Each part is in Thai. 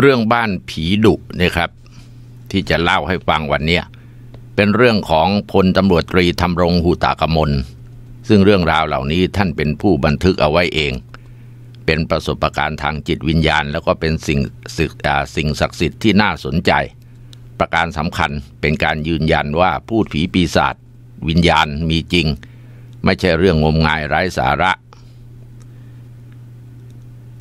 เรื่องบ้านผีดุนะครับ ที่จะเล่าให้ฟังวันนี้เป็นเรื่องของพลตำรวจตรีธรรมรงหูตากมล ซึ่งเรื่องราวเหล่านี้ท่านเป็นผู้บันทึกเอาไว้เอง เป็นประสบการณ์ทางจิตวิญญาณ แล้วก็เป็นสิ่งสิ่งศักดิ์สิทธิ์ที่น่าสนใจประการสำคัญเป็นการยืนยันว่าพูดผีปีศาจวิญญาณมีจริง ไม่ใช่เรื่องงมงายไร้สาระ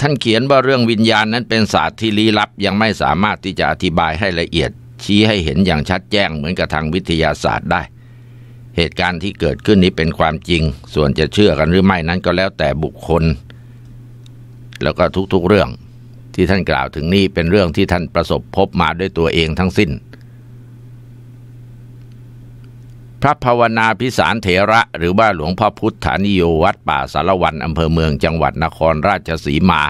ท่านเขียนว่าเรื่องวิญญาณนั้นเป็นศาสตร์ที่ลี้ลับ ยังไม่สามารถที่จะอธิบายให้ละเอียด ชี้ให้เห็นอย่างชัดแจ้งเหมือนกับทางวิทยาศาสตร์ได้ เหตุการณ์ที่เกิดขึ้นนี้เป็นความจริง ส่วนจะเชื่อกันหรือไม่นั้นก็แล้วแต่บุคคล แล้วก็ทุก ๆเรื่องที่ท่านกล่าวถึงนี้เป็นเรื่องที่ท่านประสบพบมาด้วยตัวเองทั้งสิ้นพระภาวนาพิสารเถระ หรือว่าหลวงพ่อพุทธานิโยวัดป่าสารวันอำเภอเมืองจังหวัดนครราชสีมา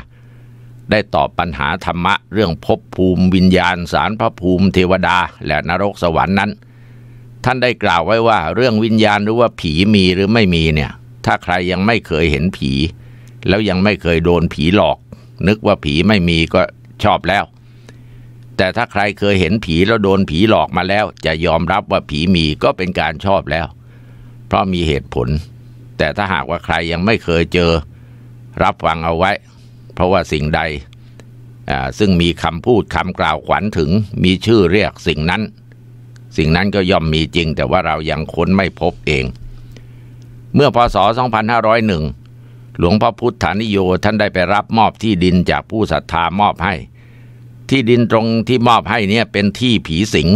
ได้ตอบปัญหาธรรมะเรื่องภพภูมิวิญญาณ สารพระภูมิเทวดาและนรกสวรรค์นั้นท่านได้กล่าวไว้ว่าเรื่องวิญญาณหรือว่าผีมีหรือไม่มีเนี่ยถ้าใครยังไม่เคยเห็นผี แล้วยังไม่เคยโดนผีหลอก นึกว่าผีไม่มีก็ชอบแล้วแต่ถ้าใครเคยเห็นผีแล้วโดนผีหลอกมาแล้ว จะยอมรับว่าผีมีก็เป็นการชอบแล้ว เพราะมีเหตุผล แต่ถ้าหากว่าใครยังไม่เคยเจอรับฟังเอาไว้ เพราะว่าสิ่งใด ซึ่งมีคำพูดคำกล่าวขวัญถึงมีชื่อเรียกสิ่งนั้น สิ่งนั้นก็ย่อมมีจริง แต่ว่าเรายังค้นไม่พบเอง เมื่อพศ 2501หลวงพ่อพุทธานิโยท่านได้ไปรับมอบที่ดินจากผู้ศรัทธามอบให้ที่ดินตรงที่มอบให้เนี่ยเป็นที่ผีสิง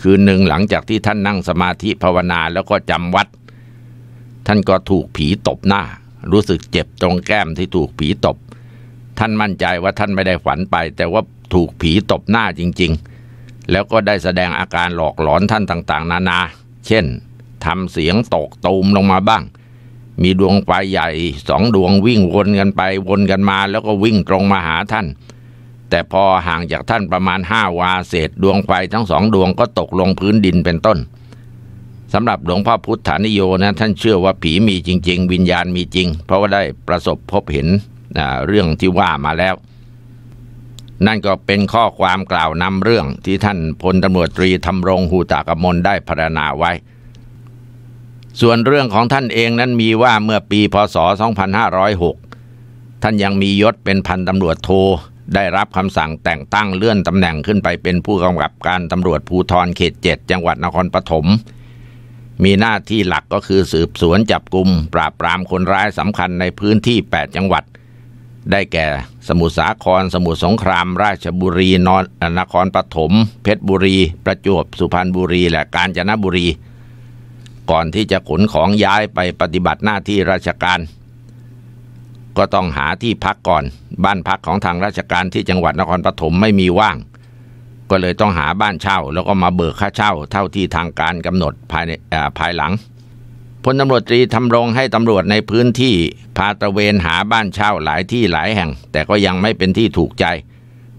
คืนหนึ่งหลังจากที่ท่านนั่งสมาธิภาวนาแล้วก็จำวัด ท่านก็ถูกผีตบหน้า รู้สึกเจ็บตรงแก้มที่ถูกผีตบ ท่านมั่นใจว่าท่านไม่ได้ฝันไป แต่ว่าถูกผีตบหน้าจริงๆ แล้วก็ได้แสดงอาการหลอกหลอนท่านต่างๆ นานา เช่นทำเสียงตกตูมลงมาบ้าง มีดวงไฟใหญ่สองดวงวิ่งวนกันไปวนกันมาแล้วก็วิ่งตรงมาหาท่านแต่พอห่างจากท่านประมาณห้าวาเศษ ดวงไฟทั้งสองดวงก็ตกลงพื้นดินเป็นต้น สำหรับหลวงพ่อพุทธานิโยนะท่านเชื่อว่าผีมีจริง ๆ วิญญาณมีจริง เพราะว่าได้ประสบพบเห็นเรื่องที่ว่ามาแล้ว นั่นก็เป็นข้อความกล่าวนำเรื่องที่ท่านพลตำรวจตรีธำรงหูตากมลได้พรรณนาไว้ ส่วนเรื่องของท่านเองนั้นมีว่าเมื่อปีพศ 2506ท่านยังมียศเป็นพันตำรวจโทได้รับคำสั่งแต่งตั้งเลื่อนตำแหน่งขึ้นไปเป็นผู้กำกับการตำรวจ ภูธรเขตเจ็ดจังหวัดนครปฐมมีหน้าที่หลักก็คือสืบสวนจับกลุ่มปราบปรามคนร้ายสำคัญในพื้นที่ 8 จังหวัด ได้แก่สมุทรสาคร สมุทรสงคราม ราชบุรีนนนครปฐมเพชรบุรี ประจวบสุพรรณบุรี และกาญจนบุรี ก่อนที่จะขนของย้ายไปปฏิบัติหน้าที่ราชการก็ต้องหาที่พักก่อนบ้านพักของทางราชการที่จังหวัดนครปฐมไม่มีว่าง ก็เลยต้องหาบ้านเช่า แล้วก็มาเบิกค่าเช่า เท่าที่ทางการกำหนดภายในภายหลังพลตำรวจตรีทำรงให้ตำรวจในพื้นที่พาตระเวนหาบ้านเช่าหลายที่หลายแห่ง แต่ก็ยังไม่เป็นที่ถูกใจ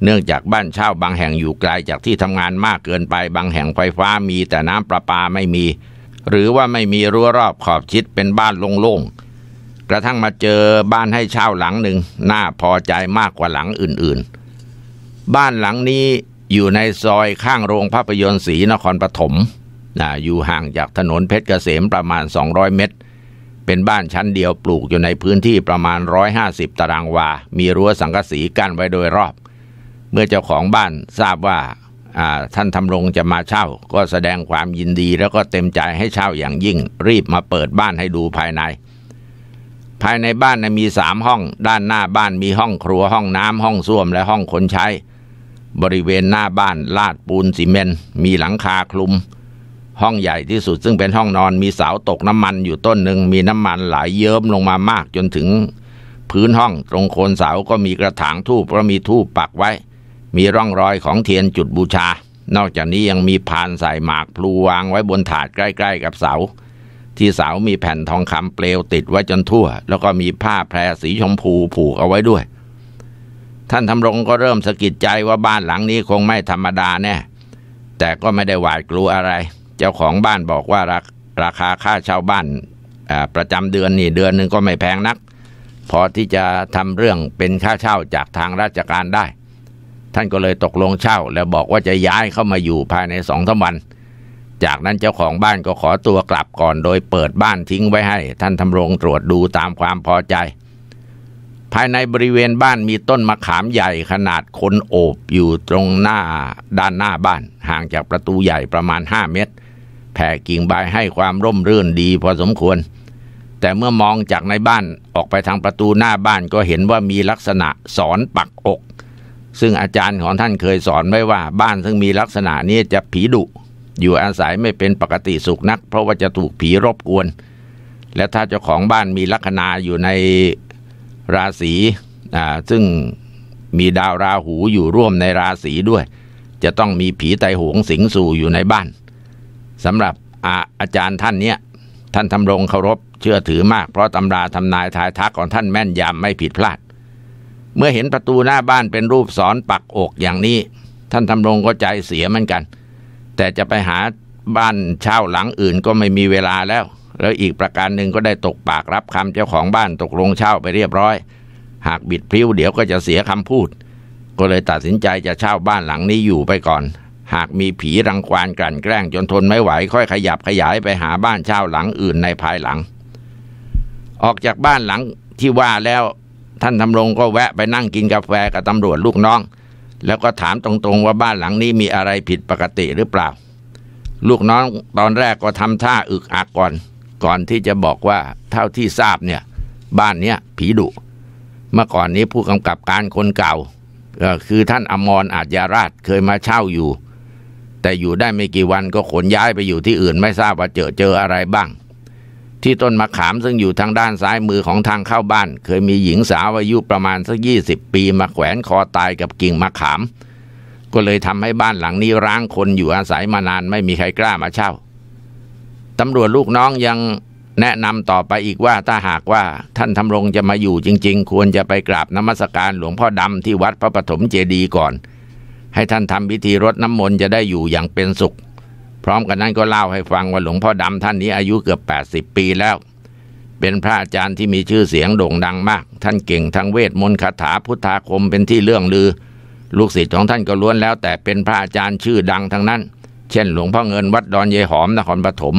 เนื่องจากบ้านเช่าบางแห่งอยู่ไกลจากที่ทำงานมากเกินไปบางแห่งไฟฟ้ามี แต่น้ำประปาไม่มี หรือว่าไม่มีรั้วรอบขอบชิดเป็นบ้านโล่งๆกระทั่งมาเจอบ้านให้เช่าหลังหนึ่งน่าพอใจมากกว่าหลังอื่นๆ บ้านหลังนี้อยู่ในซอยข้างโรงภาพยนตร์ศรีนครปฐมนะอยู่ห่างจากถนนเพชรเกษมประมาณ 200 เมตร เป็นบ้านชั้นเดียวปลูกอยู่ในพื้นที่ประมาณ 150 ตารางวา มีรั้วสังกะสีกั้นไว้โดยรอบ เมื่อเจ้าของบ้านทราบว่าท่านทำรงจะมาเช่าก็แสดงความยินดี แล้วก็เต็มใจให้เช่าอย่างยิ่ง รีบมาเปิดบ้านให้ดูภายในภายในบ้านนะมีสามห้อง ด้านหน้าบ้านมีห้องครัวห้องน้ำห้องส้วมและห้องคนใช้ บริเวณหน้าบ้านลาดปูนซีเมนมีหลังคาคลุม ห้องใหญ่ที่สุดซึ่งเป็นห้องนอนมีเสาตกน้ำมันอยู่ต้นหนึ่งมีน้ำมันไหลยเยิ้มลงมามากจนถึงพื้นห้องตรงโคนเสาก็มีกระถางทูบเพราะมีทูบปักไว้ มีร่องรอยของเทียนจุดบูชา นอกจากนี้ยังมีพานใส่หมากพลูวางไว้บนถาดใกล้ ๆ กับเสาที่เสามีแผ่นทองคำเปลวติดไว้จนทั่ว แล้วก็มีผ้าแพรสีชมพูผูกเอาไว้ด้วย ท่านทำรงก็เริ่มสะกิดใจว่าบ้านหลังนี้คงไม่ธรรมดาแน่แต่ก็ไม่ได้หวาดกลัวอะไร เจ้าของบ้านบอกว่ารราคาค่าเช่าบ้านประจำเดือนนี่เดือนหนึ่งก็ไม่แพงนัก พอที่จะทำเรื่องเป็นค่าเช่าจากทางราชการได้ ท่านก็เลยตกลงเช่าแล้วบอกว่าจะย้ายเข้ามาอยู่ภายในสองสาวันจากนั้นเจ้าของบ้านก็ขอตัวกลับก่อนโดยเปิดบ้านทิ้งไว้ให้ท่านทำรงตรวจดูตามความพอใจ ภายในบริเวณบ้านมีต้นมะขามใหญ่ขนาดคนโอบอยู่ตรงหน้าด้านหน้าบ้าน ห่างจากประตูใหญ่ประมาณ5เมตร แผ่กิ่งใบให้ความร่มรื่นดีพอสมควร แต่เมื่อมองจากในบ้านออกไปทางประตูหน้าบ้านก็เห็นว่ามีลักษณะสอนปักอกซึ่งอาจารย์ของท่านเคยสอนไว้ว่าบ้านซึ่งมีลักษณะนี้จะผีดุอยู่อาศัยไม่เป็นปกติสุขนักเพราะว่าจะถูกผีรบกวน และถ้าเจ้าของบ้านมีลัคนาอยู่ในราศีซึ่งมีดาวราหูอยู่ร่วมในราศีด้วย จะต้องมีผีไตหงสิงสู่อยู่ในบ้านสำหรับอาอาจารย์ท่านเนี้ยท่านทำรงเคารพเชื่อถือมาก เพราะตำราทำนายทายทักของท่านแม่นยำไม่ผิดพลาด เมื่อเห็นประตูหน้าบ้านเป็นรูปสอนปักอกอย่างนี้ ท่านทำรงก็ใจเสียเหมือนกันแต่จะไปหาบ้านเช่าหลังอื่นก็ไม่มีเวลาแล้ว แล้วอีกประการหนึ่งก็ได้ตกปากรับคำเจ้าของบ้านตกลงเช่าไปเรียบร้อย หากบิดพริ้วเดี๋ยวก็จะเสียคำพูด ก็เลยตัดสินใจจะเช่าบ้านหลังนี้อยู่ไปก่อน หากมีผีรังควานกลั่นแกล้งจนทนไม่ไหว ค่อยขยับขยายไปหาบ้านเช่าหลังอื่นในภายหลัง ออกจากบ้านหลังที่ว่าแล้วท่านทำรงก็แวะไปนั่งกินกาแฟกับตำรวจลูกน้องแล้วก็ถามตรงๆว่าบ้านหลังนี้มีอะไรผิดปกติหรือเปล่า ลูกน้องตอนแรกก็ทำท่าอึกอักก่อน ก่อนที่จะบอกว่าเท่าที่ทราบเนี่ยบ้านเนี้ยผีดุ เมื่อก่อนนี้ผู้กำกับการคนเก่าคือท่านอมรอาจยาราชเคยมาเช่าอยู่ แต่อยู่ได้ไม่กี่วันก็ขนย้ายไปอยู่ที่อื่นไม่ทราบว่าเจอเจออะไรบ้างที่ต้นมะขามซึ่งอยู่ทางด้านซ้ายมือของทางเข้าบ้าน เคยมีหญิงสาวอายุประมาณสักยี่สิบปีมาแขวนคอตายกับกิ่งมะขาม ก็เลยทำให้บ้านหลังนี้ร้างคนอยู่อาศัยมานานไม่มีใครกล้ามาเช่าตำรวจลูกน้องยังแนะนำต่อไปอีกว่าถ้าหากว่า ท่านทำรงจะมาอยู่จริง ๆ ควรจะไปกราบนมัสการหลวงพ่อดำที่วัดพระปฐมเจดีย์ก่อน ให้ท่านทำพิธีรดน้ำมนต์จะได้อยู่อย่างเป็นสุขพร้อมกันนั้นก็เล่าให้ฟังว่าหลวงพ่อดำท่านนี้อายุเกือบ80ปีแล้ว เป็นพระอาจารย์ที่มีชื่อเสียงโด่งดังมาก ท่านเก่งทั้งเวท มนต์คาถาพุทธาคมเป็นที่เรื่องลือ ลูกศิษย์ของท่านก็ล้วนแล้ว แต่เป็นพระอาจารย์ชื่อดังทั้งนั้น เช่นหลวงพ่อเงินวัดดอนเยหอมนครปฐม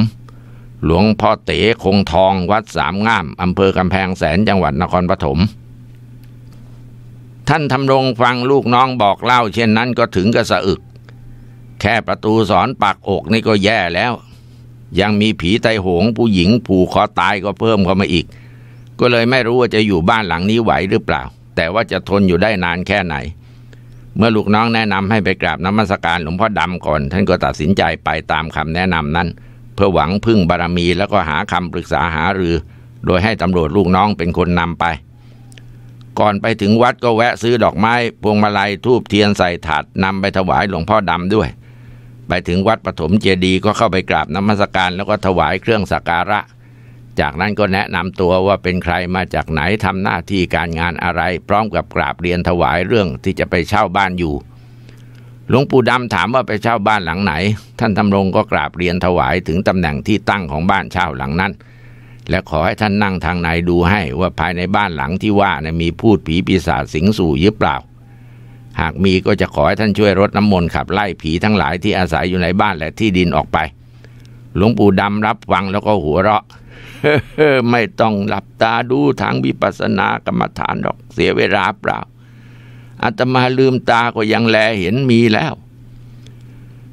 หลวงพ่อเต๋คงทองวัดสามงามอำเภอกำแพงแสนจังหวัดนครปฐมท่านทำรงฟังลูกน้องบอกเล่าเช่นนั้นก็ถึงกระสะอึกแค่ประตูสอนปากอกนี่ก็แย่แล้ว ยังมีผีไตโหง ผู้หญิงผูกคอตาย ก็เพิ่มเข้ามาอีก ก็เลยไม่รู้ว่าจะอยู่บ้านหลังนี้ไหวหรือเปล่า แต่ว่าจะทนอยู่ได้นานแค่ไหน เมื่อลูกน้องแนะนำให้ไปกราบน้ำมศการหลวงพ่อดำก่อน ท่านก็ตัดสินใจไปตามคำแนะนำนั้น เพื่อหวังพึ่งบารมีแล้วก็หาคำปรึกษาหารือ โดยให้ตำรวจลูกน้องเป็นคนนำไป ก่อนไปถึงวัดก็แวะซื้อดอกไม้ พวงมาลัยทูบเทียนใส่ถาดนำไปถวายหลวงพ่อดำด้วยไปถึงวัดปฐมเจดีย์ก็เข้าไปกราบน้ำมศการแล้วก็ถวายเครื่องสักการะ จากนั้นก็แนะนำตัวว่าเป็นใครมาจากไหนทำหน้าที่การงานอะไรพร้อมกับกราบเรียนถวายเรื่องที่จะไปเช่าบ้านอยู่หลวงปู่ดำถามว่าไปเช่าบ้านหลังไหน ท่านดำรงก็กราบเรียนถวายถึงตำแหน่งที่ตั้งของบ้านเช่าหลังนั้น และขอให้ท่านนั่งทางในดูให้ว่าภายในบ้านหลังที่ว่านะมีพูดผีปีศาจสิงสู่หรือเปล่าหากมีก็จะขอให้ท่านช่วยรดน้ำมนต์ขับไล่ผีทั้งหลายที่อาศัยอยู่ในบ้านและที่ดินออกไป หลวงปู่ดำรับฟังแล้วก็หัวเราะไม่ต้องหลับตาดูทางวิปัสสนากรรมฐานหรอก เสียเวลาเปล่าอาตมาลืมตาก็ยังแลเห็นมีแล้ว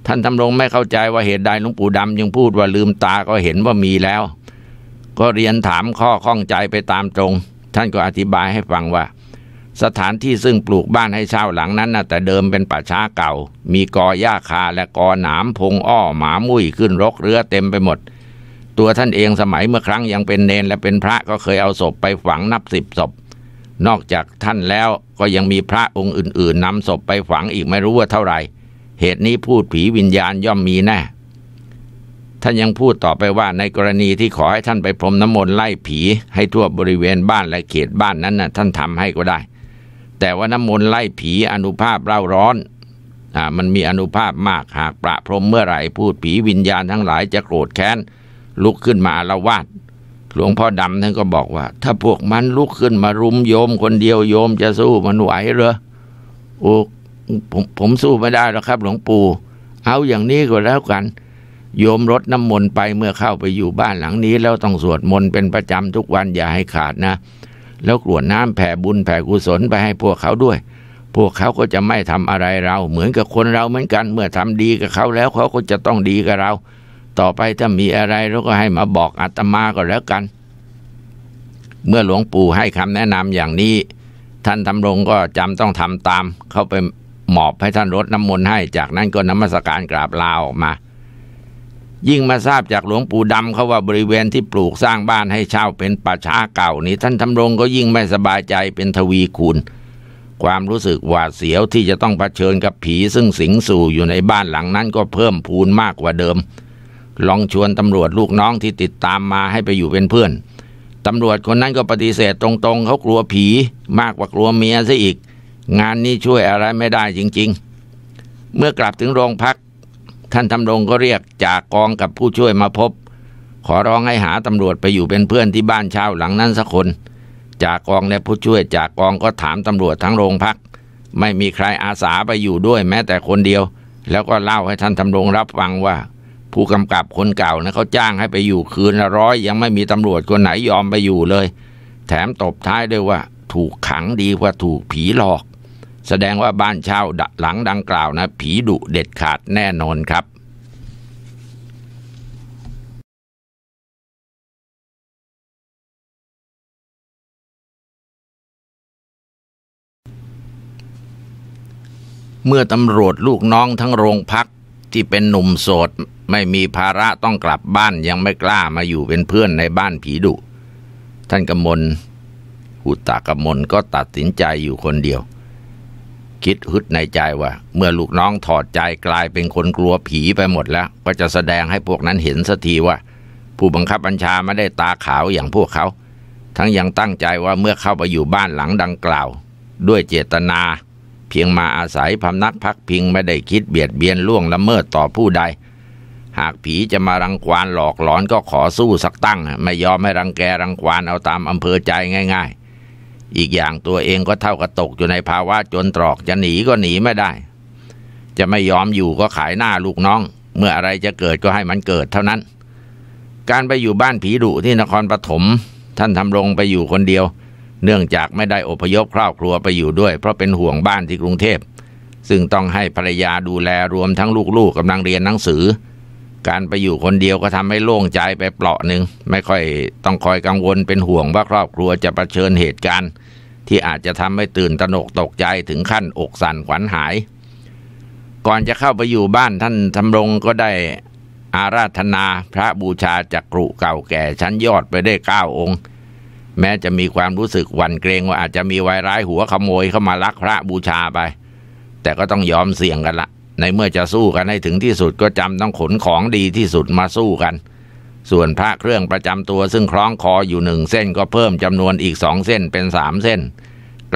ท่านทำรงไม่เข้าใจว่าเหตุใดหลวงปู่ดำยังพูดว่าลืมตาก็เห็นว่ามีแล้ว ก็เรียนถามข้อข้องใจไปตามตรง ท่านก็อธิบายให้ฟังว่าสถานที่ซึ่งปลูกบ้านให้เช่าหลังนั้นนะแต่เดิมเป็นป่าช้าเก่า มีกอหญ้าคาและกอหนามพงอ้อหมามุ้ยขึ้นรกเรือเต็มไปหมด ตัวท่านเองสมัยเมื่อครั้งยังเป็นเนนและเป็นพระก็เคยเอาศพไปฝังนับสิบศพนอกจากท่านแล้วก็ยังมีพระองค์อื่นๆนำศพไปฝังอีกไม่รู้ว่าเท่าไหร่เหตุนี้พูดผีวิญญาณย่อมมีแน่ท่านยังพูดต่อไปว่าในกรณีที่ขอให้ท่านไปพรมน้ำมนต์ไล่ผี ให้ทั่วบริเวณบ้านและเขตบ้านนั้นนะ่ะท่านทำให้ก็ได้แต่ว่าน้ำมนต์ไล่ผีอนุภาพเร่าร้อน อ่ามันมีอนุภาพมากหากประพรมเมื่อไหร่พูดผีวิญญาณทั้งหลายจะโกรธแค้น ลุกขึ้นมาละวาดหลวงพ่อดำท่านก็บอกว่า ถ้าพวกมันลุกขึ้นมารุมโยมคนเดียวโยมจะสู้มันไหวหรือโอ้ผมผมสู้ไม่ได้หรอกครับหลวงปู่เอาอย่างนี้ก็แล้วกัน โยมรดน้ำมนต์ไปเมื่อเข้าไปอยู่บ้านหลังนี้ แล้วต้องสวดมนต์เป็นประจำทุกวันอย่าให้ขาดนะแล้วกรวดน้ำแผ่บุญแผ่กุศลไปให้พวกเขาด้วย พวกเขาก็จะไม่ทำอะไรเรา เหมือนกับคนเราเหมือนกัน เมื่อทำดีกับเขาแล้วเขาก็จะต้องดีกับเรา ต่อไปถ้ามีอะไรเราก็ให้มาบอกอาตมาก็แล้วกัน เมื่อหลวงปู่ให้คำแนะนำอย่างนี้ ท่านทารงก็จำต้องทำตาม เข้าไปหมอบให้ท่านรดน้ำมนต์ให้ จากนั้นก็นมัสการกราบลาออกมายิ่งมาทราบจากหลวงปู่ดำเขาว่าบริเวณที่ปลูกสร้างบ้านให้เช่าเป็นป่าช้าเก่านี้ท่านทำรงก็ยิ่งไม่สบายใจเป็นทวีคูณ ความรู้สึกหวาดเสียวที่จะต้องเผชิญกับผีซึ่งสิงสู่อยู่ในบ้านหลังนั้นก็เพิ่มพูนมากกว่าเดิม ลองชวนตำรวจลูกน้องที่ติดตามมาให้ไปอยู่เป็นเพื่อนตำรวจคนนั้นก็ปฏิเสธตรงๆเขากลัวผีมากกว่ากลัวเมียซะอีก งานนี้ช่วยอะไรไม่ได้จริง ๆ เมื่อกลับถึงโรงพักท่านทำรงก็เรียกจากกองกับผู้ช่วยมาพบ ขอร้องให้หาตำรวจไปอยู่เป็นเพื่อนที่บ้านเช่าหลังนั้นสักคน จากกองและผู้ช่วยจากกองก็ถามตำรวจทั้งโรงพัก ไม่มีใครอาสาไปอยู่ด้วยแม้แต่คนเดียว แล้วก็เล่าให้ท่านทำรงรับฟังว่า ผู้กำกับคนเก่านะเขาจ้างให้ไปอยู่คืนละร้อยยังไม่มีตำรวจคนไหนยอมไปอยู่เลย แถมตบท้ายด้วยว่า ถูกขังดีกว่าถูกผีหลอกแสดงว่าบ้านเช่าหลังดังกล่าวนะ ผีดุเด็ดขาดแน่นอนครับ เมื่อตำรวจลูกน้องทั้งโรงพักที่เป็นหนุ่มโสดไม่มีภาระต้องกลับบ้านยังไม่กล้ามาอยู่เป็นเพื่อนในบ้านผีดุ ท่านกำมลหุตากำมลก็ตัดสินใจอยู่คนเดียวคิดฮึดในใจว่า เมื่อลูกน้องถอดใจกลายเป็นคนกลัวผีไปหมดแล้วก็จะแสดงให้พวกนั้นเห็นสักทีว่า ผู้บังคับบัญชาไม่ได้ตาขาวอย่างพวกเขา ทั้งยังตั้งใจว่าเมื่อเข้าไปอยู่บ้านหลังดังกล่าว ด้วยเจตนา เพียงมาอาศัยพำนักพักพิงไม่ได้คิดเบียดเบียนล่วงละเมิดต่อผู้ใด หากผีจะมารังควานหลอกหลอนก็ขอสู้สักตั้ง ไม่ยอมให้รังแกรังควานเอาตามอำเภอใจง่าย ๆอีกอย่างตัวเองก็เท่ากับตกอยู่ในภาวะจนตรอกจะหนีก็หนีไม่ได้ จะไม่ยอมอยู่ก็ขายหน้าลูกน้อง เมื่ออะไรจะเกิดก็ให้มันเกิดเท่านั้น การไปอยู่บ้านผีดุที่นครปฐมท่านทำรงไปอยู่คนเดียว เนื่องจากไม่ได้อพยพครอบครัวไปอยู่ด้วยเพราะเป็นห่วงบ้านที่กรุงเทพซึ่งต้องให้ภรรยาดูแลรวมทั้งลูกๆกำลังเรียนหนังสือ การไปอยู่คนเดียวก็ทำให้โล่งใจไปเปลาะหนึ่งไม่ค่อยต้องคอยกังวลเป็นห่วงว่าครอบครัวจะะเผชิญเหตุการณ์ที่อาจจะทำให้ตื่นตระหนกตกใจถึงขั้นอกสั่น ขวัญหาย ก่อนจะเข้าไปอยู่บ้านท่านทรรงก็ได้อาราธนาพระบูชาจักรุเก่าแก่ชั้นยอดไปได้เก้าองค์ แม้จะมีความรู้สึกหวั่นเกรงว่าอาจจะมีวายร้ายหัวขโมยเข้ามาลักพระบูชาไป แต่ก็ต้องยอมเสี่ยงกันละในเมื่อจะสู้กันให้ถึงที่สุดก็จำต้องขนของดีที่สุดมาสู้กันส่วนพระเครื่องประจำตัวซึ่งคล้องคออยู่หนึ่งเส้น ก็เพิ่มจำนวนอีกสองเส้นเป็นสามเส้น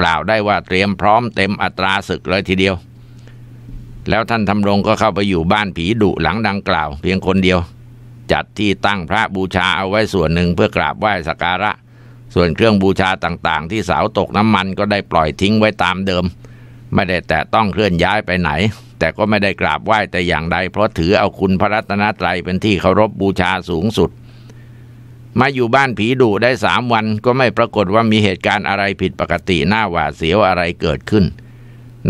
กล่าวได้ว่าเตรียมพร้อมเต็มอัตราศึก เลยทีเดียว แล้วท่านทำรงก็เข้าไปอยู่บ้านผีดุหลังดังกล่าว เพียงคนเดียว จัดที่ตั้งพระบูชาเอาไว้ส่วนหนึ่งเพื่อกราบไหว้สักการะ ส่วนเครื่องบูชาต่างๆที่สาวตกน้ำมันก็ได้ปล่อยทิ้งไว้ตามเดิม ไม่ได้แต่ต้องเคลื่อนย้ายไปไหนแต่ก็ไม่ได้กราบไหว้ แต่อย่างใด เพราะถือเอาคุณพระรัตนตรัยเป็นที่เคารพบบูชาสูงสุด มาอยู่บ้านผีดุได้สามวันก็ไม่ปรากฏว่ามีเหตุการณ์อะไรผิดปกติหน้าหวาดเสียวอะไรเกิดขึ้น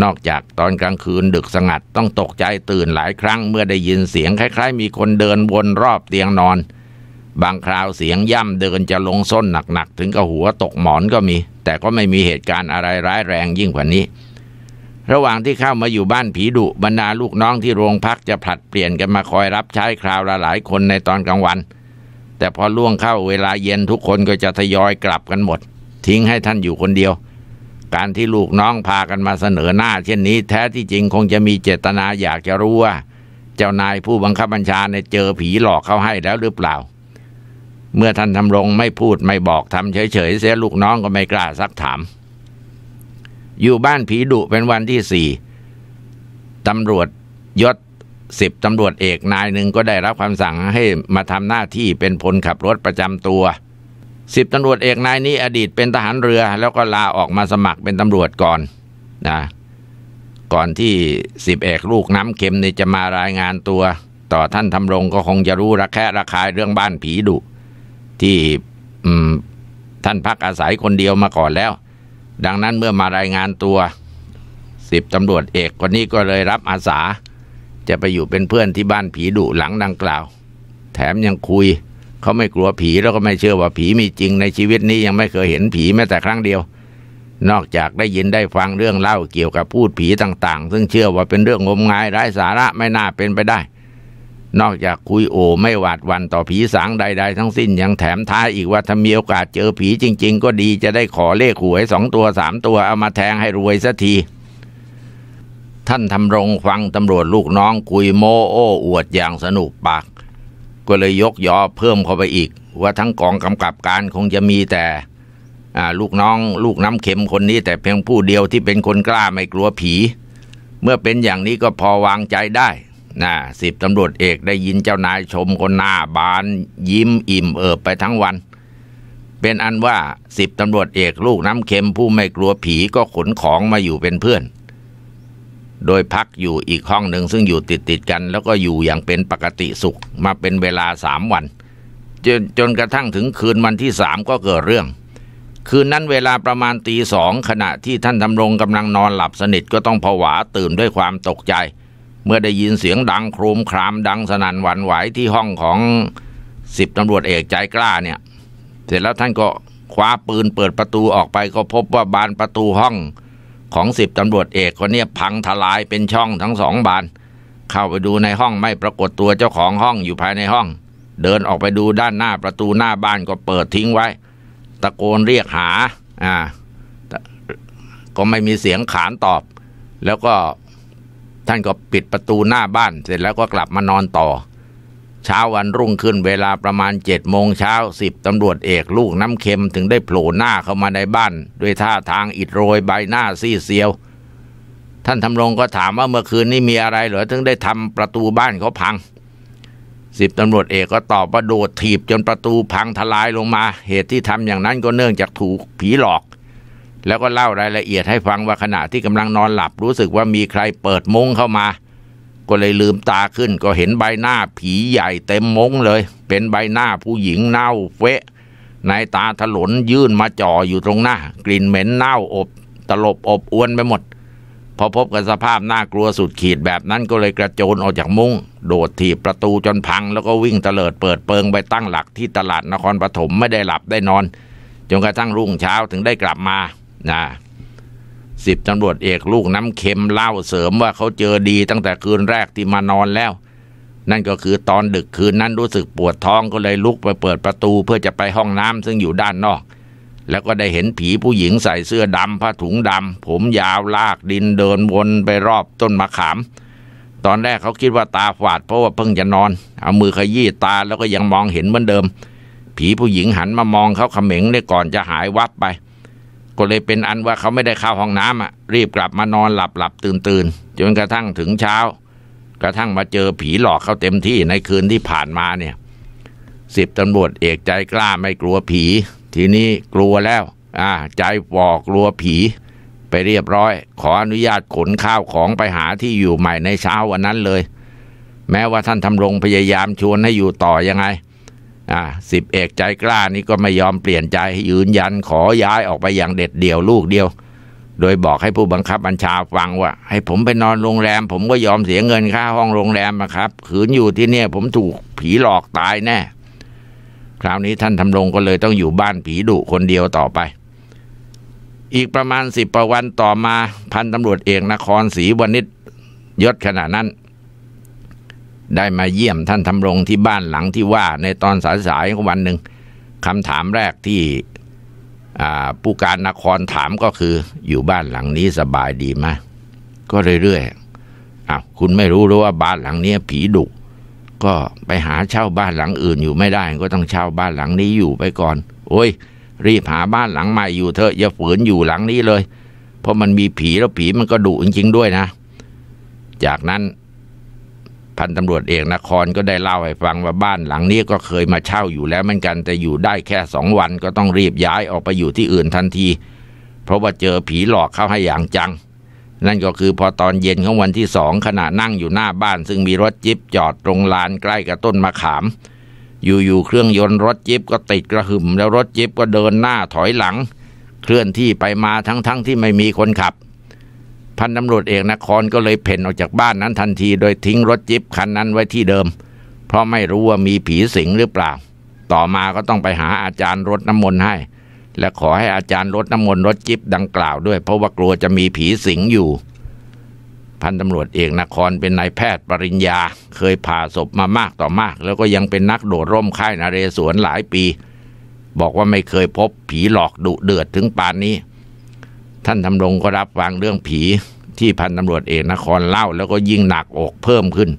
นอกจากตอนกลางคืนดึกสงัดต้องตกใจตื่นหลายครั้ง เมื่อได้ยินเสียงคล้ายๆ มีคนเดินวนรอบเตียงนอน บางคราวเสียงย่ำเดินจะลงส้นหนักๆถึงกับหัวตกหมอนก็มี แต่ก็ไม่มีเหตุการณ์อะไรร้ายแรงยิ่งกว่านี้ระหว่างที่เข้ามาอยู่บ้านผีดุบรรดาลูกน้องที่โรงพักจะผลัดเปลี่ยนกันมาคอยรับใช้คราวละหลายคนในตอนกลางวัน แต่พอล่วงเข้าเวลาเย็นทุกคนก็จะทยอยกลับกันหมด ทิ้งให้ท่านอยู่คนเดียว การที่ลูกน้องพากันมาเสนอหน้า เช่นนี้แท้ที่จริงคงจะมีเจตนาอยากจะรู้ว่า เจ้านายผู้บังคับบัญชาเนี่ยเจอผีหลอกเขาให้แล้วหรือเปล่า เมื่อท่านทำรงไม่พูดไม่บอกทำเฉยๆเสียลูกน้องก็ไม่กล้าซักถามอยู่บ้านผีดุเป็นวันที่สี่ตำรวจยศสิบตำรวจเอกนายหนึ่งก็ได้รับคำสั่งให้มาทำหน้าที่เป็นพลขับรถประจำตัวสิบตำรวจเอกนายนี้ อดีตเป็นทหารเรือ แล้วก็ลาออกมาสมัครเป็นตำรวจก่อนนะก่อนที่สิบเอกลูกน้ำเข็มนี่จะมารายงานตัว ต่อท่านทำรงก็คงจะรู้ระแคะระคายเรื่องบ้านผีดุ ที่ท่านพักอาศัยคนเดียวมาก่อนแล้วดังนั้นเมื่อมารายงานตัวสิบตำรวจเอกคนนี้ก็เลยรับอาสา จะไปอยู่เป็นเพื่อนที่บ้านผีดุหลังดังกล่าว แถมยังคุยเขาไม่กลัวผีแล้วก็ไม่เชื่อว่าผีมีจริงในชีวิตนี้ยังไม่เคยเห็นผีแม้แต่ครั้งเดียว นอกจากได้ยินได้ฟังเรื่องเล่าเกี่ยวกับพูดผีต่างๆ ซึ่งเชื่อว่าเป็นเรื่องงมงายไร้สาระไม่น่าเป็นไปได้นอกจากคุยโอไม่หวาดวันต่อผีสางใดๆทั้งสิ้นยังแถมท้ายอีกว่าถ้ามีโอกาสเจอผีจริง ๆ ก็ดีจะได้ขอเลขหวยสองตัวสามตัว เอามาแทงให้รวยสักที ท่านทำรงฟัง ตำรวจลูกน้อง คุยโมโอ้อวดอย่างสนุกปาก ก็เลยยกยอเพิ่มเข้าไปอีก ว่าทั้งกองกำกับการคงจะมีแต่ ลูกน้องลูกน้ำเข็มคนนี้ แต่เพียงผู้เดียวที่เป็นคนกล้าไม่กลัวผี เมื่อเป็นอย่างนี้ก็พอวางใจได้นะสิบตำรวจเอกได้ยินเจ้านายชม คนหน้าบาน ยิ้ม อิ่มเอิบไปทั้งวัน เป็นอันว่า สิบตำรวจเอกลูกน้ำเค็มผู้ไม่กลัวผีก็ขนของมาอยู่เป็นเพื่อน โดยพักอยู่อีกห้องหนึ่งซึ่งอยู่ติดติดกัน แล้วก็อยู่อย่างเป็นปกติสุขมาเป็นเวลาสามวันจนจนกระทั่งถึงคืนวันที่สามก็เกิดเรื่อง คืนนั้นเวลาประมาณตีสองขณะที่ท่านดำรงกำลังนอนหลับสนิทก็ต้องผวาตื่นด้วยความตกใจเมื่อได้ยินเสียงดังโครมครามดังสนั่นหวั่นไหวที่ห้องของสิบตำรวจเอกใจกล้าเนี่ย เสร็จแล้วท่านก็คว้าปืนเปิดประตูออกไป ก็พบว่าบานประตูห้องของสิบตำรวจเอกคนนี้พังทลายเป็นช่องทั้งสองบาน เข้าไปดูในห้องไม่ปรากฏตัวเจ้าของห้องอยู่ภายในห้อง เดินออกไปดูด้านหน้าประตูหน้าบ้านก็เปิดทิ้งไว้ ตะโกนเรียกหาอ่า ก็ไม่มีเสียงขานตอบ แล้วก็ท่านก็ปิดประตูหน้าบ้าน เสร็จแล้วก็กลับมานอนต่อ เช้าวันรุ่งขึ้นเวลาประมาณเจ็ดโมงเช้าสิบตำรวจเอกลูกน้ำเค็มถึงได้โผล่หน้าเข้ามาในบ้าน ด้วยท่าทางอิดโรยใบหน้าซีเซียว ท่านทำรงก็ถามว่าเมื่อคืนนี้มีอะไรหรือถึงได้ทำประตูบ้านเขาพังสิบตำรวจเอกก็ตอบว่าโดดถีบจนประตูพังทลายลงมา เหตุที่ทำอย่างนั้นก็เนื่องจากถูกผีหลอกแล้วก็เล่ารายละเอียดให้ฟังว่าขณะที่กำลังนอนหลับรู้สึกว่ามีใครเปิดมุ้งเข้ามา ก็เลยลืมตาขึ้น ก็เห็นใบหน้าผีใหญ่เต็มมุ้งเลย เป็นใบหน้าผู้หญิงเน่าเฟะ ในตาถลนยื่นมาจ่ออยู่ตรงหน้า กลิ่นเหม็นเน่าอบ ตลบอบอวนไปหมด พอพบกับสภาพน่ากลัวสุดขีดแบบนั้นก็เลยกระโจนออกจากมุง้งโดดถีบประตูจนพังแล้วก็วิ่งเตลิดเปิดเปิงไปตั้งหลักที่ตลาดนครปฐมไม่ได้หลับได้นอนจนกระทั่งรุ่งเช้าถึงได้กลับมานะสิบตำรวจเอกลูกน้ำเค็มเล่าเสริมว่าเขาเจอดีตั้งแต่คืนแรกที่มานอนแล้ว นั่นก็คือตอนดึกคืนนั้นรู้สึกปวดท้องก็เลยลุกไปเปิดประตูเพื่อจะไปห้องน้ำซึ่งอยู่ด้านนอก แล้วก็ได้เห็นผีผู้หญิงใส่เสื้อดำผ้าถุงดำผมยาวลากดินเดินวนไปรอบต้นมะขาม ตอนแรกเขาคิดว่าตาฝาดเพราะว่าเพิ่งจะนอน เอามือขยี้ตาแล้วก็ยังมองเห็นเหมือนเดิม ผีผู้หญิงหันมามองเขาเขม็งได้ก่อนจะหายวับไปก็เลยเป็นอันว่าเขาไม่ได้เข้าห้องน้ำอ่ะรีบกลับมานอนหลับหลับตื่นตื่นจนกระทั่งถึงเช้า กระทั่งมาเจอผีหลอกเขาเต็มที่ในคืนที่ผ่านมาเนี่ยสิบตำรวจเอกใจกล้าไม่กลัวผี ทีนี้กลัวแล้ว อ่า ใจบอกลัวผีไปเรียบร้อย ขออนุญาตขนข้าวของไปหาที่อยู่ใหม่ในเช้าวันนั้นเลย แม้ว่าท่านทำรงพยายามชวนให้อยู่ต่อยังไงอ่าสิบเอกใจกล้านี่ก็ไม่ยอมเปลี่ยนใจยืนยันขอย้ายออกไปอย่างเด็ดเดี่ยวลูกเดียว โดยบอกให้ผู้บังคับบัญชาฟังว่า ให้ผมไปนอนโรงแรม ผมก็ยอมเสียเงินค่าห้องโรงแรมนะครับขืนอยู่ที่เนี่ยผมถูกผีหลอกตายแน่คราวนี้ท่านทำรง ก็เลยต้องอยู่บ้านผีดุคนเดียวต่อไป อีกประมาณสิบประวันต่อมาพันตำรวจเอกนครศรีวณิชยศขณะนั้นได้มาเยี่ยมท่านทำรงที่บ้านหลังที่ว่าในตอนสายสายวันหนึ่งคำถามแรกที่ผู้การนครถามก็คืออยู่บ้านหลังนี้สบายดีไหมก็เรื่อยๆอ้าวคุณไม่รู้หรือว่าบ้านหลังนี้ผีดุ ก็ไปหาเช่าบ้านหลังอื่นอยู่ไม่ได้ ก็ต้องเช่าบ้านหลังนี้อยู่ไปก่อน โอ้ย รีบหาบ้านหลังใหม่อยู่เถอะอย่าฝืนอยู่หลังนี้เลย เพราะมันมีผีแล้วผีมันก็ดุจริง ๆ ด้วยนะ จากนั้นพันตำรวจเอกนครก็ได้เล่าให้ฟังว่าบ้านหลังนี้ก็เคยมาเช่าอยู่แล้วเหมือนกัน แต่อยู่ได้แค่สองวันก็ต้องรีบย้ายออกไปอยู่ที่อื่นทันที เพราะว่าเจอผีหลอกเข้าให้อย่างจัง นั่นก็คือพอตอนเย็นของวันที่สองขณะนั่งอยู่หน้าบ้าน ซึ่งมีรถจิบจอดตรงลานใกล้กับต้นมะขาม อยู่ๆเครื่องยนต์รถจิบก็ติดกระหึ่ม แล้วรถจิบก็เดินหน้าถอยหลัง เคลื่อนที่ไปมาทั้งๆทที่ไม่มีคนขับพันตำรวจเอกนครก็เลยเพ่นออกจากบ้านนั้นทันทีโดยทิ้งรถจิบคันนั้นไว้ที่เดิม เพราะไม่รู้ว่ามีผีสิงหรือเปล่า ต่อมาก็ต้องไปหาอาจารย์รถน้ำมนต์ให้ และขอให้อาจารย์รถน้ำมนต์รถจิบดังกล่าวด้วยเพราะว่ากลัวจะมีผีสิงอยู่ พันตำรวจเอกนครเป็นนายแพทย์ปริญญาเคยผ่าศพมามากต่อมากแล้วก็ยังเป็นนักโดดร่มค่ายนาเรศวรหลายปี บอกว่าไม่เคยพบผีหลอกดุเดือดถึงปานนี้ท่านทำรงก็รับฟังเรื่องผีที่พันตำรวจเอกนครเล่าแล้วก็ยิ่งหนักอกเพิ่มขึ้น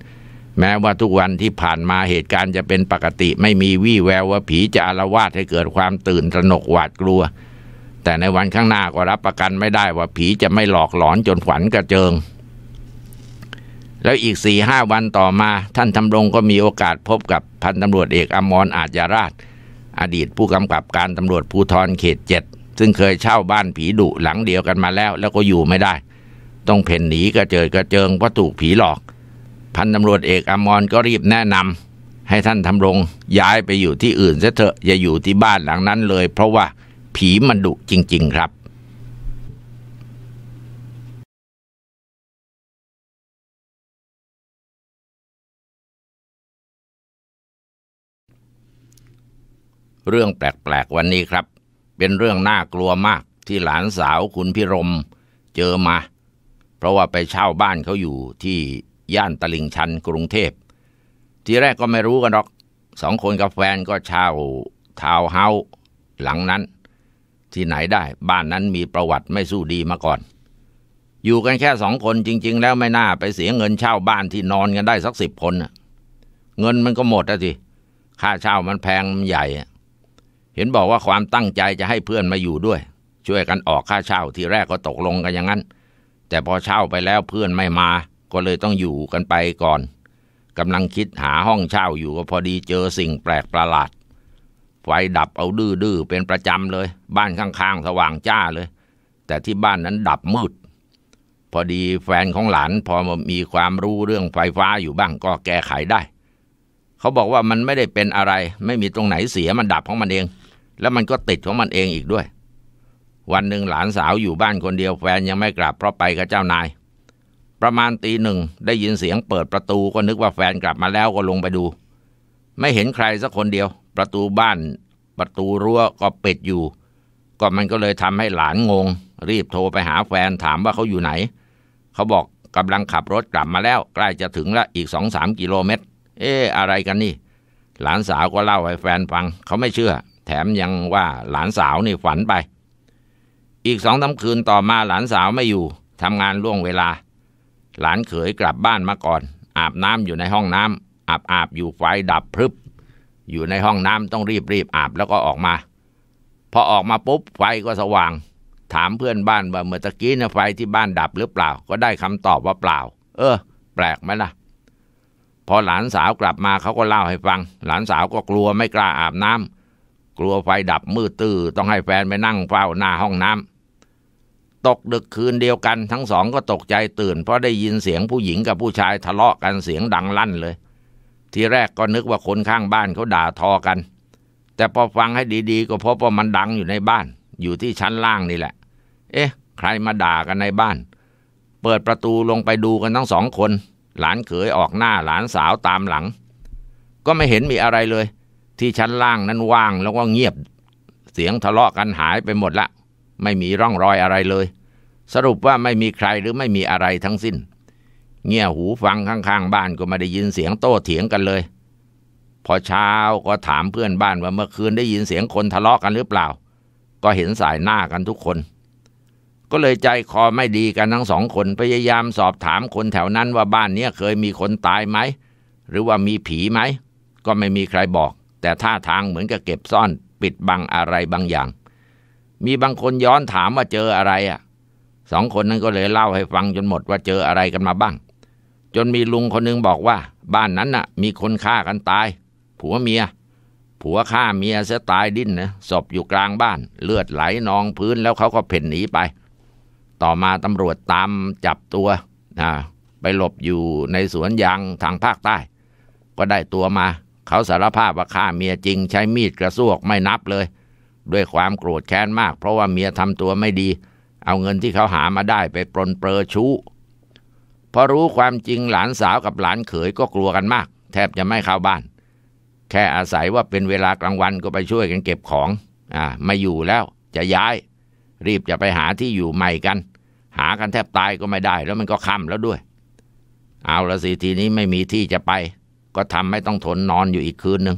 แม้ว่าทุกวันที่ผ่านมาเหตุการณ์จะเป็นปกติ ไม่มีวี่แววว่าผีจะอารวาสให้เกิดความตื่นตระหนกหวาดกลัว แต่ในวันข้างหน้าก็รับประกันไม่ได้ว่าผีจะไม่หลอกหลอนจนขวัญกระเจิงแล้วอีกสี่ห้าวันต่อมาท่านทำรงก็มีโอกาสพบกับพันตำรวจเอกอมรอาจยาราช อดีตผู้กำกับการตำรวจภูธรเขตเจ็ดซึ่งเคยเช่าบ้านผีดุหลังเดียวกันมาแล้ว แล้วก็อยู่ไม่ได้ ต้องเพ่นหนีกระเจิดกระเจิงเพราะถูกผีหลอก พันตำรวจเอกอมรก็รีบแนะนำให้ท่านทำรง ย้ายไปอยู่ที่อื่นซะเถอะ อย่าอยู่ที่บ้านหลังนั้นเลยเพราะว่าผีมันดุจริง ๆครับ เรื่องแปลก ๆ วันนี้ครับเป็นเรื่องน่ากลัวมากที่หลานสาวคุณพิรมเจอมา เพราะว่าไปเช่าบ้านเขาอยู่ที่ย่านตลิ่งชันกรุงเทพทีแรกก็ไม่รู้กันหรอกสองคนกับแฟนก็เช่าทาวเฮาหลังนั้นที่ไหนได้ บ้านนั้นมีประวัติไม่สู้ดีมาก่อน อยู่กันแค่สองคนจริง ๆ แล้วไม่น่าไปเสียเงินเช่าบ้านที่นอนกันได้สักสิบคนเงินมันก็หมดแล้วสิค่าเช่ามันแพงมันใหญ่เห็นบอกว่าความตั้งใจจะให้เพื่อนมาอยู่ด้วย ช่วยกันออกค่าเช่าที่แรกก็ตกลงกันอย่างนั้น แต่พอเช่าไปแล้วเพื่อนไม่มา ก็เลยต้องอยู่กันไปก่อนกำลังคิดหาห้องเช่าอยู่ก็พอดีเจอสิ่งแปลกประหลาดไฟดับเอาดื้อๆเป็นประจำเลย บ้านข้างๆสว่างจ้าเลย แต่ที่บ้านนั้นดับมืด พอดีแฟนของหลานพอมีความรู้เรื่องไฟฟ้าอยู่บ้างก็แก้ไขได้ เขาบอกว่ามันไม่ได้เป็นอะไร ไม่มีตรงไหนเสียมันดับของมันเองแล้วมันก็ติดของมันเองอีกด้วย วันหนึ่งหลานสาวอยู่บ้านคนเดียวแฟนยังไม่กลับเพราะไปกับเจ้านาย ประมาณตีหนึ่ง ได้ยินเสียงเปิดประตูก็นึกว่าแฟนกลับมาแล้วก็ลงไปดู ไม่เห็นใครสักคนเดียว ประตูบ้านประตูรั้วก็ปิดอยู่ ก็มันก็เลยทำให้หลานงง รีบโทรไปหาแฟนถามว่าเขาอยู่ไหนเขาบอกกำลังขับรถกลับมาแล้ว ใกล้จะถึงละอีกสองสามกิโลเมตร เอ๊ะอะไรกันนี่ หลานสาวก็เล่าให้แฟนฟังเขาไม่เชื่อแถมยังว่าหลานสาวนี่ฝันไป อีกสองสาคืนต่อมาหลานสาวไม่อยู่ ทำงานล่วงเวลา หลานเขยกลับบ้านมาก่อน อาบน้ำอยู่ในห้องน้ำอาบอาบอยู่ไฟดับพรึบ อยู่ในห้องน้ำต้องรีบรีบอาบแล้วก็ออกมา พอออกมาปุ๊บไฟก็สว่าง ถามเพื่อนบ้านว่าเมื่อตะกี้นะไฟที่บ้านดับหรือเปล่า ก็ได้คำตอบว่าเปล่า เออ แปลกไหมล่ะ พอหลานสาวกลับมาเขาก็เล่าให้ฟัง หลานสาวก็กลัวไม่กล้าอาบน้ำกลัวไฟดับมืดตื้อต้องให้แฟนไปนั่งเฝ้าหน้าห้องน้ำ ตกดึกคืนเดียวกันทั้งสองก็ตกใจตื่น เพราะได้ยินเสียงผู้หญิงกับผู้ชายทะเลาะกันเสียงดังลั่นเลย ทีแรกก็นึกว่าคนข้างบ้านเขาด่าทอกัน แต่พอฟังให้ดีๆก็พบว่ามันดังอยู่ในบ้าน อยู่ที่ชั้นล่างนี่แหละ เอ๊ะ ใครมาด่ากันในบ้าน เปิดประตูลงไปดูกันทั้งสองคน หลานเขยออกหน้าหลานสาวตามหลัง ก็ไม่เห็นมีอะไรเลยที่ชั้นล่างนั้นว่างแล้วก็เงียบเสียงทะเลาะกันหายไปหมดละไม่มีร่องรอยอะไรเลย สรุปว่าไม่มีใครหรือไม่มีอะไรทั้งสิ้น เงี่ยหูฟังข้าง ๆ บ้านก็ไม่ได้ยินเสียงโต้เถียงกันเลย พอเช้าก็ถามเพื่อนบ้านว่าเมื่อคืนได้ยินเสียงคนทะเลาะกันหรือเปล่า ก็เห็นสายหน้ากันทุกคน ก็เลยใจคอไม่ดีกันทั้งสองคน พยายามสอบถามคนแถวนั้นว่าบ้านเนี้ยเคยมีคนตายไหมหรือว่ามีผีไหมก็ไม่มีใครบอกแต่ท่าทางเหมือนกับเก็บซ่อนปิดบังอะไรบางอย่าง มีบางคนย้อนถามว่าเจออะไรอ่ะ สองคนนั้นก็เลยเล่าให้ฟังจนหมดว่าเจออะไรกันมาบ้าง จนมีลุงคนนึงบอกว่า บ้านนั้นน่ะ มีคนฆ่ากันตาย ผัวเมีย ผัวฆ่าเมียเสียตายดิ้นนะศพอยู่กลางบ้าน เลือดไหลนองพื้นแล้วเขาก็เพ่นหนีไป ต่อมาตำรวจตามจับตัวนะไปหลบอยู่ในสวนยางทางภาคใต้ ก็ได้ตัวมาเขาสารภาพว่าฆ่าเมียจริง ใช้มีดกระซวกไม่นับเลย ด้วยความโกรธแค้นมาก เพราะว่าเมียทำตัวไม่ดี เอาเงินที่เขาหามาได้ไปปรนเปรอชู้พอรู้ความจริงหลานสาวกับหลานเขยก็กลัวกันมาก แทบจะไม่เข้าบ้าน แค่อาศัยว่าเป็นเวลากลางวันก็ไปช่วยกันเก็บของอ่าไม่อยู่แล้ว จะย้าย รีบจะไปหาที่อยู่ใหม่กัน หากันแทบตายก็ไม่ได้ แล้วมันก็ค่ำแล้วด้วย เอาละสิทีนี้ไม่มีที่จะไปก็ทำให้ต้องทนนอนอยู่อีกคืนหนึ่ง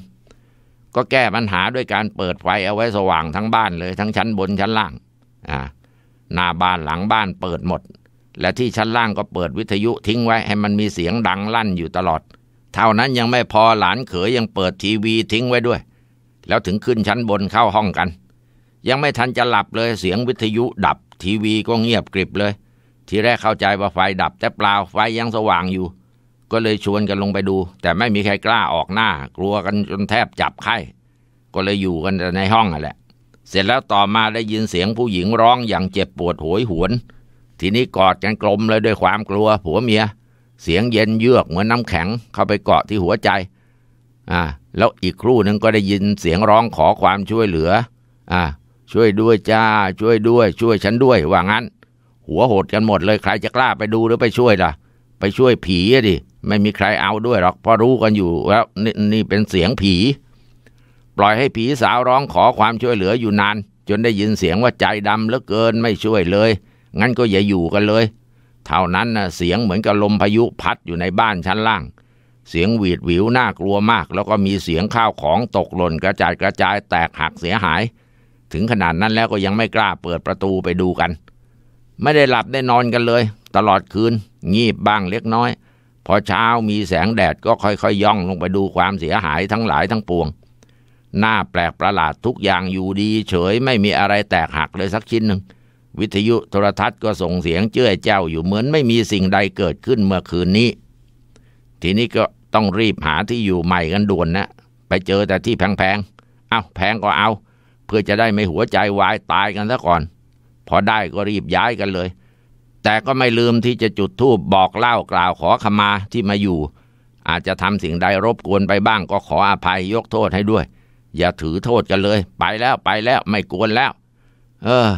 ก็แก้ปัญหาด้วยการเปิดไฟเอาไว้สว่างทั้งบ้านเลยทั้งชั้นบนชั้นล่างอ่าหน้าบ้านหลังบ้านเปิดหมด และที่ชั้นล่างก็เปิดวิทยุทิ้งไว้ให้มันมีเสียงดังลั่นอยู่ตลอด เท่านั้นยังไม่พอหลานเขยยังเปิดทีวีทิ้งไว้ด้วย แล้วถึงขึ้นชั้นบนเข้าห้องกัน ยังไม่ทันจะหลับเลยเสียงวิทยุดับทีวีก็เงียบกริบเลย ทีแรกเข้าใจว่าไฟดับแต่เปล่าไฟยังสว่างอยู่ก็เลยชวนกันลงไปดู แต่ไม่มีใครกล้าออกหน้า กลัวกันจนแทบจับไข้ ก็เลยอยู่กันในห้องนั่นแหละ เสร็จแล้วต่อมาได้ยินเสียงผู้หญิงร้องอย่างเจ็บปวดโหยหวน ทีนี้กอดกันกลมเลยด้วยความกลัวผัวเมียเสียงเย็นเยือกเหมือนน้ำแข็ง เข้าไปเกาะที่หัวใจอ่าแล้วอีกครู่หนึ่งก็ได้ยินเสียงร้องขอความช่วยเหลืออ่าช่วยด้วยจ้า ช่วยด้วย ช่วยฉันด้วยว่างั้น หัวโหดกันหมด เลยใครจะกล้าไปดูหรือไปช่วยล่ะไปช่วยผีอะดิไม่มีใครเอาด้วยหรอกเพราะรู้กันอยู่แล้วนนี่เป็นเสียงผี ปล่อยให้ผีสาวร้องขอความช่วยเหลืออยู่นาน จนได้ยินเสียงว่าใจดำเหลือเกินไม่ช่วยเลย งั้นก็อย่าอยู่กันเลย เท่านั้นนะเสียงเหมือนกับลมพายุพัดอยู่ในบ้านชั้นล่าง เสียงหวีดหวิวน่ากลัวมาก แล้วก็มีเสียงข้าวของตกหล่นกระจายกระจายแตกหักเสียหายถึงขนาดนั้นแล้วก็ยังไม่กล้าเปิดประตูไปดูกัน ไม่ได้หลับได้นอนกันเลยตลอดคืนงีบบ้างเล็กน้อย พอเช้ามีแสงแดดก็ค่อยๆยย่องลงไปดูความเสียหายทั้งหลายทั้งปวง หน้าแปลกประหลาดทุกอย่างอยู่ดีเฉยไม่มีอะไรแตกหักเลยสักชิ้นหนึ่ง วิทยุโทรทัศน์ก็ส่งเสียงเจ้ยเจ้าอยู่เหมือนไม่มีสิ่งใดเกิดขึ้นเมื่อคืนนี้ ทีนี้ก็ต้องรีบหาที่อยู่ใหม่กันด่วนนะไปเจอแต่ที่แพงๆเอาแพงก็เอา เพื่อจะได้ไม่หัวใจวายตายกันซะก่อน พอได้ก็รีบย้ายกันเลยแต่ก็ไม่ลืมที่จะจุดธูปบอกเล่ากล่าวขอขมาที่มาอยู่ อาจจะทำสิ่งใดรบกวนไปบ้างก็ขออภัยยกโทษให้ด้วย อย่าถือโทษกันเลย ไปแล้วไปแล้วไม่กวนแล้ว เออ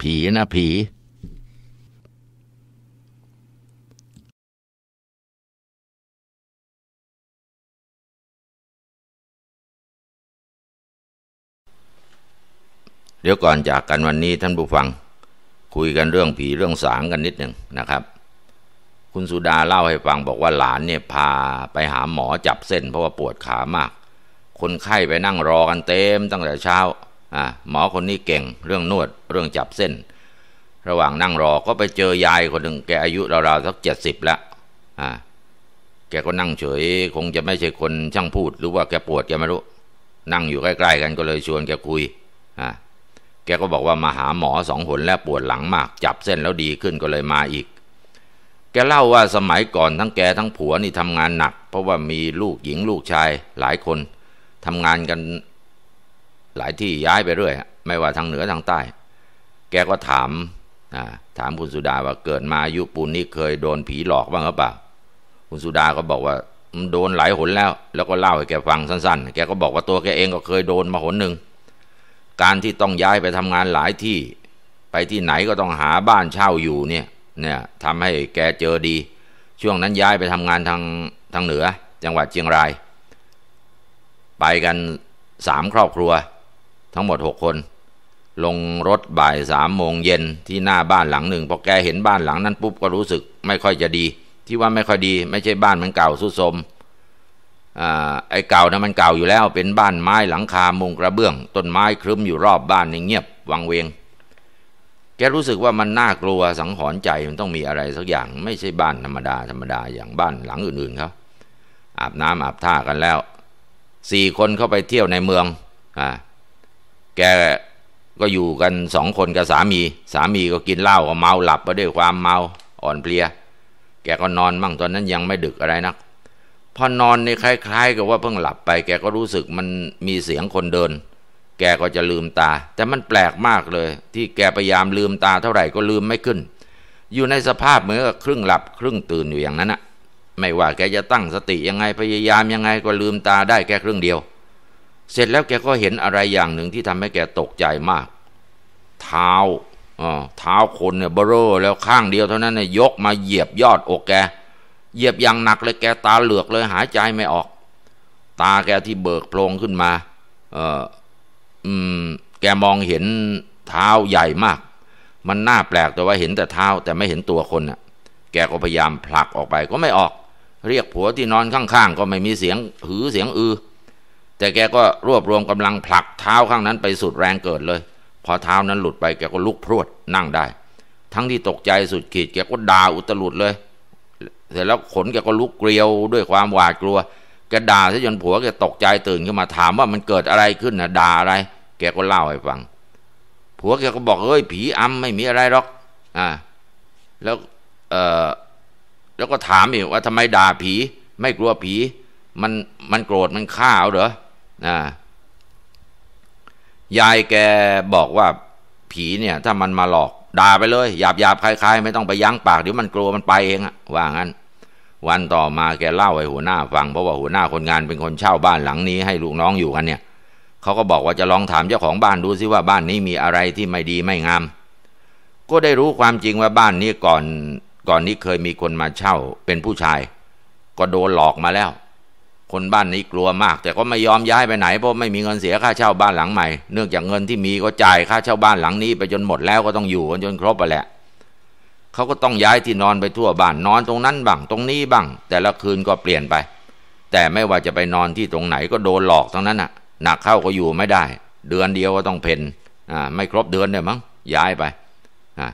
ผีนะ ผี เดี๋ยวก่อนจากกันวันนี้ท่านผู้ฟังคุยกันเรื่องผีเรื่องสางกันนิดหนึ่งนะครับ คุณสุดาเล่าให้ฟังบอกว่าหลานเนี่ยพาไปหาหมอจับเส้น เพราะว่าปวดขามาก คนไข้ไปนั่งรอกันเต็มตั้งแต่เช้าอ่ะหมอคนนี้เก่งเรื่องนวด เรื่องจับเส้น ระหว่างนั่งรอก็ไปเจอยายคนหนึ่ง แกอายุราวๆสักเจ็ดสิบละอ่ะแกก็นั่งเฉยคงจะไม่ใช่คนช่างพูด หรือว่าแกปวดแกไม่รู้ นั่งอยู่ใกล้ๆกันก็เลยชวนแกคุยอ่ะแกก็บอกว่ามาหาหมอสองหนแล้วปวดหลังมาก จับเส้นแล้วดีขึ้นก็เลยมาอีก แกเล่าว่าสมัยก่อนทั้งแกทั้งผัวนี่ทำงานหนัก เพราะว่ามีลูกหญิงลูกชายหลายคนทำงานกันหลายที่ย้ายไปเรื่อย ไม่ว่าทางเหนือทางใต้ แกก็ถาม ถามคุณสุดาว่าเกิดมาอายุปูนนี่เคยโดนผีหลอกบ้างหรือเปล่าคุณสุดาก็บอกว่าโดนหลายหนแล้ว แล้วก็เล่าให้แกฟังสั้น ๆ แกก็บอกว่าตัวแกเองก็เคยโดนมาหนหนึ่งการที่ต้องย้ายไปทำงานหลายที่ไปที่ไหนก็ต้องหาบ้านเช่าอยู่เนี่ยเนี่ยทำให้แกเจอดี ช่วงนั้นย้ายไปทำงานทางทางเหนือจังหวัดเชียงรายไปกันสามครอบครัว ทั้งหมดหกคน ลงรถบ่ายสามโมงเย็นที่หน้าบ้านหลังหนึ่งพอแกเห็นบ้านหลังนั้นปุ๊บก็รู้สึกไม่ค่อยจะดี ที่ว่าไม่ค่อยดีไม่ใช่บ้านมันเก่าสุดโทรมไอ้เก่านะมันเก่าอยู่แล้ว เป็นบ้านไม้หลังคามุงกระเบื้องต้นไม้ครึ้มอยู่รอบบ้านนเงียบวังเวง แกรู้สึกว่ามันน่ากลัวสังหรณ์ใจมันต้องมีอะไรสักอย่างไม่ใช่บ้านธรรมดาธรรมดา อย่างบ้านหลังอื่นๆเขาอาบน้ำอาบท่ากันแล้วสี่คนเข้าไปเที่ยวในเมืองอ่าแกก็อยู่กันสองคนกับสามี สามีก็กินเหล้าก็เมาหลับไปด้วยความเมาอ่อนเพลียแกก็นอนมั่งตอนนั้นยังไม่ดึกอะไรนักพอนอนในคล้าย ๆกับว่าเพิ่งหลับไปแกก็รู้สึกมันมีเสียงคนเดิน แกก็จะลืมตา แต่มันแปลกมากเลย ที่แกพยายามลืมตา เท่าไหร่ก็ลืมไม่ขึ้น อยู่ในสภาพเหมือนกับครึ่งหลับครึ่งตื่นอยู่อย่างนั้นอะไม่ว่าแกจะตั้งสติยังไงพยายามยังไงก็ลืมตาได้แค่ครึ่งเดียว เสร็จแล้วแกก็เห็นอะไรอย่างหนึ่งที่ทำให้แกตกใจมาก เท้าอ๋อเท้าคนเนี่ยเบ้อแล้วข้างเดียวเท่านั้นเนี่ยยกมาเหยียบยอดอกแกเหยียบอย่างหนักเลย แกตาเหลือกเลยหายใจไม่ออก ตาแกที่เบิกโพรงขึ้นมา เอออืม แกมองเห็นเท้าใหญ่มาก มันน่าแปลกแต่ว่าเห็นแต่เท้าแต่ไม่เห็นตัวคนน่ะ แกก็พยายามผลักออกไป ก็ไม่ออก เรียกผัวที่นอนข้างๆก็ไม่มีเสียงหือเสียงอือ แต่แกก็รวบรวมกำลังผลัก เท้าข้างนั้นไปสุดแรงเกิดเลย พอเท้านั้นหลุดไปแกก็ลุกพรวดนั่งได้ ทั้งที่ตกใจสุดขีด แกก็ด่าอุตลุดเลยเสร็จแล้วขนแกก็ลุกเกลียวด้วยความหวาดกลัวแกด่าซะจนผัวแกตกใจตื่นขึ้นมาถามว่ามันเกิดอะไรขึ้นนะด่าอะไร แกก็เล่าให้ฟัง ผัวแกก็บอกเอ้ย ผีอำไม่มีอะไรหรอก อ่า แล้วเออแล้วก็ถามอีกว่าทำไมด่าผี ไม่กลัวผี มันมันโกรธมันฆ่าเอาเหรออ่ายายแกบอกว่าผีเนี่ย ถ้ามันมาหลอกด่าไปเลยหยาบหยาบคลาย ๆ ไม่ต้องไปยั้งปากเดี๋ยวมันกลัวมันไปเองอะว่างั้นวันต่อมาแกเล่าให้หัวหน้าฟังเพราะว่าหัวหน้าคนงานเป็นคนเช่าบ้านหลังนี้ให้ลูกน้องอยู่กันเนี่ยเขาก็บอกว่าจะลองถามเจ้าของบ้านดูซิว่าบ้านนี้มีอะไรที่ไม่ดีไม่งาม ก็ได้รู้ความจริงว่าบ้านนี้ก่อนก่อนนี้เคยมีคนมาเช่าเป็นผู้ชาย ก็โดนหลอกมาแล้ว คนบ้านนี้กลัวมาก แต่ก็ไม่ยอมย้ายไปไหน เพราะไม่มีเงินเสียค่าเช่าบ้านหลังใหม่ เนื่องจากเงินที่มีก็จ่ายค่าเช่าบ้านหลังนี้ ไปจนหมดแล้วก็ต้องอยู่กันจนครบไปแหละเขาก็ต้องย้ายที่นอนไปทั่วบ้านนอนตรงนั้นบ้างตรงนี้บ้างแต่ละคืนก็เปลี่ยนไป แต่ไม่ว่าจะไปนอนที่ตรงไหนก็โดนหลอกทั้งนั้นน่ะ หนักเข้า ก็อยู่ไม่ได้ เดือนเดียวก็ต้องเพนอ่าไม่ครบเดือนเนี่ยมั้งย้ายไปอ่า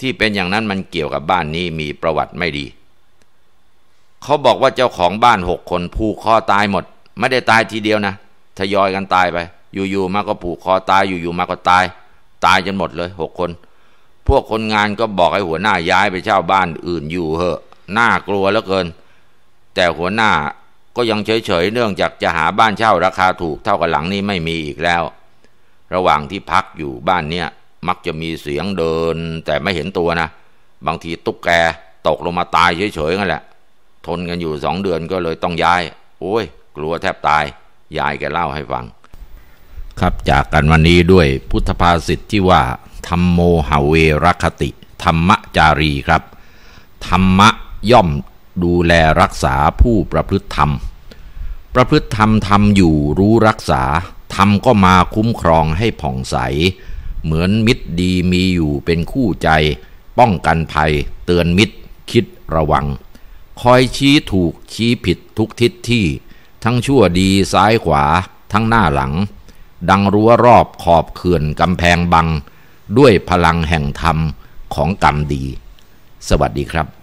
ที่เป็นอย่างนั้นมันเกี่ยวกับบ้านนี้มีประวัติไม่ดี เขาบอกว่าเจ้าของบ้านหกคนผูกคอตายหมด ไม่ได้ตายทีเดียวนะทยอยกันตายไป อยู่ๆมาก็ผูกคอตายอยู่ๆมาก็ตาย ตายจนหมดเลยหกคนพวกคนงานก็บอกให้หัวหน้าย้ายไปเช่าบ้านอื่นอยู่เหอะ น่ากลัวเหลือเกิน แต่หัวหน้าก็ยังเฉยๆเนื่องจากจะหาบ้านเช่าราคาถูกเท่ากับหลังนี้ไม่มีอีกแล้ว ระหว่างที่พักอยู่บ้านเนี้ยมักจะมีเสียงเดินแต่ไม่เห็นตัวนะ บางทีตุ๊กแกตกลงมาตายเฉยๆกันแหละ ทนกันอยู่สองเดือนก็เลยต้องย้าย โอ้ยกลัวแทบตาย ยายแกเล่าให้ฟัง ครับจากกันวันนี้ด้วยพุทธภาษิตที่ว่าธรรมโมหเวรคติ ธรรมจารีครับ ธรรมะย่อมดูแลรักษาผู้ประพฤติธรรม ประพฤติธรรม ทำอยู่รู้รักษาธรรมก็มาคุ้มครองให้ผ่องใส เหมือนมิตรดีมีอยู่เป็นคู่ใจ ป้องกันภัยเตือนมิตรคิดระวัง คอยชี้ถูกชี้ผิดทุกทิศที่ ทั้งชั่วดีซ้ายขวาทั้งหน้าหลัง ดังรั้วรอบขอบเขื่อนกำแพงบังด้วยพลังแห่งธรรมของกรรมดี สวัสดีครับ